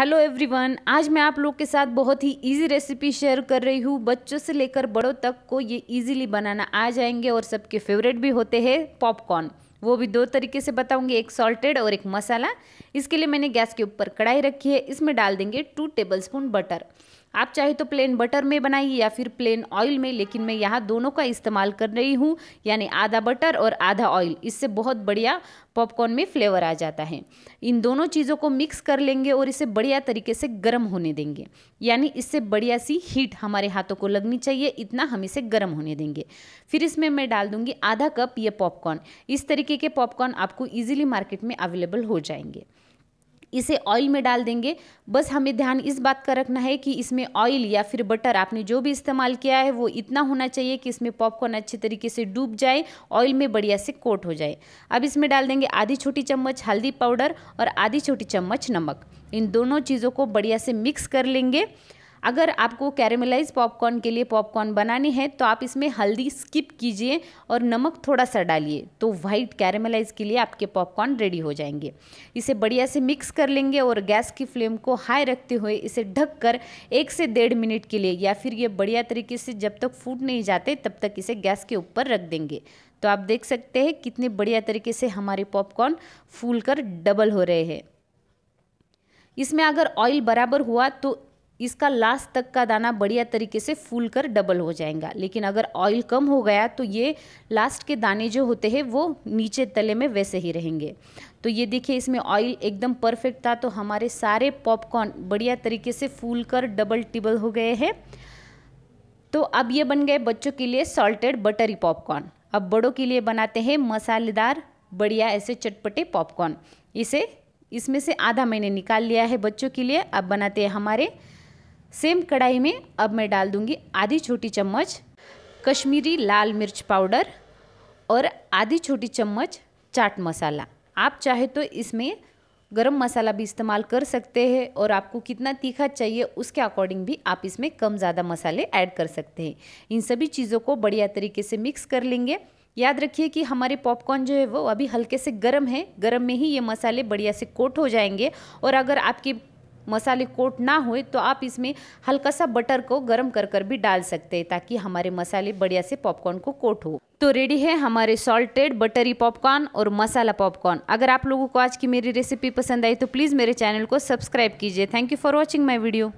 hello everyone आज मैं आप लोग के साथ बहुत ही इजी रेसिपी शेयर कर रही हूँ बच्चों से लेकर बड़ों तक को ये इजीली बनाना आ जाएंगे और सबके फेवरेट भी होते हैं पॉपकॉर्न वो भी दो तरीके से बताऊंगी एक सॉल्टेड और एक मसाला इसके लिए मैंने गैस के ऊपर कढ़ाई रखी है इसमें डाल देंगे टू टेबल स्पून बटर आप चाहे तो प्लेन बटर में बनाइए या फिर प्लेन ऑयल में लेकिन मैं यहाँ दोनों का इस्तेमाल कर रही हूँ यानी आधा बटर और आधा ऑयल इससे बहुत बढ़िया पॉपकॉर्न में फ्लेवर आ जाता है इन दोनों चीज़ों को मिक्स कर लेंगे और इसे बढ़िया तरीके से गर्म होने देंगे यानी इससे बढ़िया सी हीट हमारे हाथों को लगनी चाहिए इतना हम इसे गर्म होने देंगे फिर इसमें मैं डाल दूँगी आधा कप ये पॉपकॉर्न इस तरीके के पॉपकॉर्न आपको ईजिली मार्केट में अवेलेबल हो जाएंगे इसे ऑयल में डाल देंगे बस हमें ध्यान इस बात का रखना है कि इसमें ऑयल या फिर बटर आपने जो भी इस्तेमाल किया है वो इतना होना चाहिए कि इसमें पॉपकॉर्न अच्छे तरीके से डूब जाए ऑयल में बढ़िया से कोट हो जाए अब इसमें डाल देंगे आधी छोटी चम्मच हल्दी पाउडर और आधी छोटी चम्मच नमक इन दोनों चीज़ों को बढ़िया से मिक्स कर लेंगे अगर आपको कैरेमलाइज पॉपकॉर्न के लिए पॉपकॉर्न बनाने हैं तो आप इसमें हल्दी स्किप कीजिए और नमक थोड़ा सा डालिए तो वाइट कैरेमलाइज के लिए आपके पॉपकॉर्न रेडी हो जाएंगे इसे बढ़िया से मिक्स कर लेंगे और गैस की फ्लेम को हाई रखते हुए इसे ढक कर एक से डेढ़ मिनट के लिए या फिर ये बढ़िया तरीके से जब तक फूट नहीं जाते तब तक इसे गैस के ऊपर रख देंगे तो आप देख सकते हैं कितने बढ़िया तरीके से हमारे पॉपकॉर्न फूल कर डबल हो रहे हैं इसमें अगर ऑयल बराबर हुआ तो इसका लास्ट तक का दाना बढ़िया तरीके से फूल कर डबल हो जाएगा लेकिन अगर ऑयल कम हो गया तो ये लास्ट के दाने जो होते हैं वो नीचे तले में वैसे ही रहेंगे तो ये देखिए इसमें ऑयल एकदम परफेक्ट था तो हमारे सारे पॉपकॉर्न बढ़िया तरीके से फूल कर डबल टिबल हो गए हैं तो अब ये बन गए बच्चों के लिए सॉल्टेड बटरी पॉपकॉर्न अब बड़ों के लिए बनाते हैं मसालेदार बढ़िया ऐसे चटपटे पॉपकॉर्न इसे इसमें से आधा मैंने निकाल लिया है बच्चों के लिए अब बनाते हैं हमारे सेम कढ़ाई में अब मैं डाल दूंगी आधी छोटी चम्मच कश्मीरी लाल मिर्च पाउडर और आधी छोटी चम्मच चाट मसाला आप चाहे तो इसमें गरम मसाला भी इस्तेमाल कर सकते हैं और आपको कितना तीखा चाहिए उसके अकॉर्डिंग भी आप इसमें कम ज़्यादा मसाले ऐड कर सकते हैं इन सभी चीज़ों को बढ़िया तरीके से मिक्स कर लेंगे याद रखिए कि हमारे पॉपकॉर्न जो है वो अभी हल्के से गर्म है गर्म में ही ये मसाले बढ़िया से कोट हो जाएंगे और अगर आपके मसाले कोट ना हो तो आप इसमें हल्का सा बटर को गर्म कर कर भी डाल सकते हैं ताकि हमारे मसाले बढ़िया से पॉपकॉर्न को कोट हो तो रेडी है हमारे सॉल्टेड बटरी पॉपकॉर्न और मसाला पॉपकॉर्न अगर आप लोगों को आज की मेरी रेसिपी पसंद आई तो प्लीज़ मेरे चैनल को सब्सक्राइब कीजिए thank you for watching my video